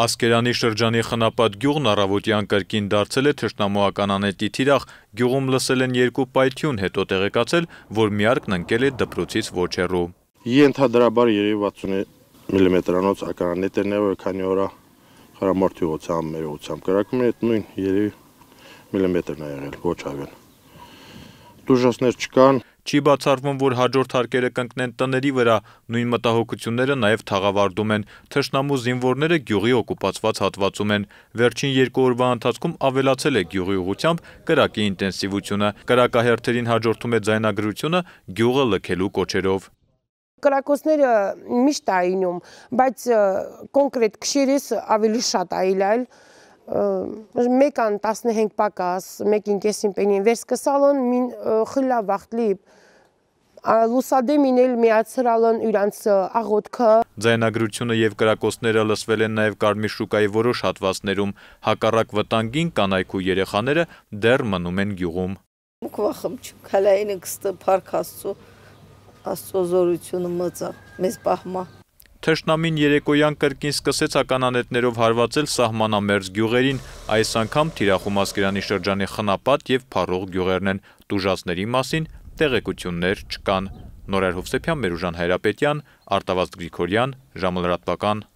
Ասկերանի շրջանի խնապատ գյուղն առավոտյան կրկին դարձել է թշնամոական անետի թիրախ, գյուղում լսել են երկու պայթյուն հետո տեղեկացել, որ միարկն ընկել է դպրոցից ոչ հեռու։ Ենթադրաբար երև 60 միլիմետրանոց ականանետերն է, որ քանի օրա խրամորդի ուղոցամ մեր ուղոցամ կրակում է, նույն երև միլիմետրն է եղել, ոչ ավեն։ Դուժասներ չկան, Չի բացառվում, որ հաջորդ հարկերը կընկնեն տների վրա, նույն մտահոգությունները նաև թաղավարդում են։ Թշնամու զինվորները գյուղի օկուպացված հատվածում են։ Վերջին երկու օրվա ընթացքում ավելացել է գյուղի ուղությամբ կրակի ինտենսիվությունը։ Կրակահերթերին հաջորդում է ձայնագրությունը գյուղը լքելու կոչերով կրակոցները միշտ այնում, բայց կոնկրետ քշերես ավելի շատ այլ այլ, այլ մեկան 15 պակաս, մեկին կեսին պենին վերսկսալն մին խիլա վաղտլի լուսադեմ ինել միացրալն իրանց աղոտքը։ Ձայնագրությունը և կրակոսները լսվել են նաև կարմի շուկայի որոշ հատվածներում, հակարակ վտանգին կանայքու երեխաները դեր մնում են գյուղում։ Մուք վախմ չուք, հելայինը կստը պարկ աստու աստոզորությունը մծա, մեզ պահմա։ Թշնամին երեկոյան կրկին սկսեց ականանետներով հարվածել սահմանամերձ գյուղերին, այս անգամ թիրախում ասկերանի շրջանի խնապատ և պարող գյուղերն են, տուժացների մասին տեղեկություններ չկան։ Նորար Հովսեպյան, Մերուժան Հայրապետյան, արտավազդ գրիքորյան, ժամլրատվական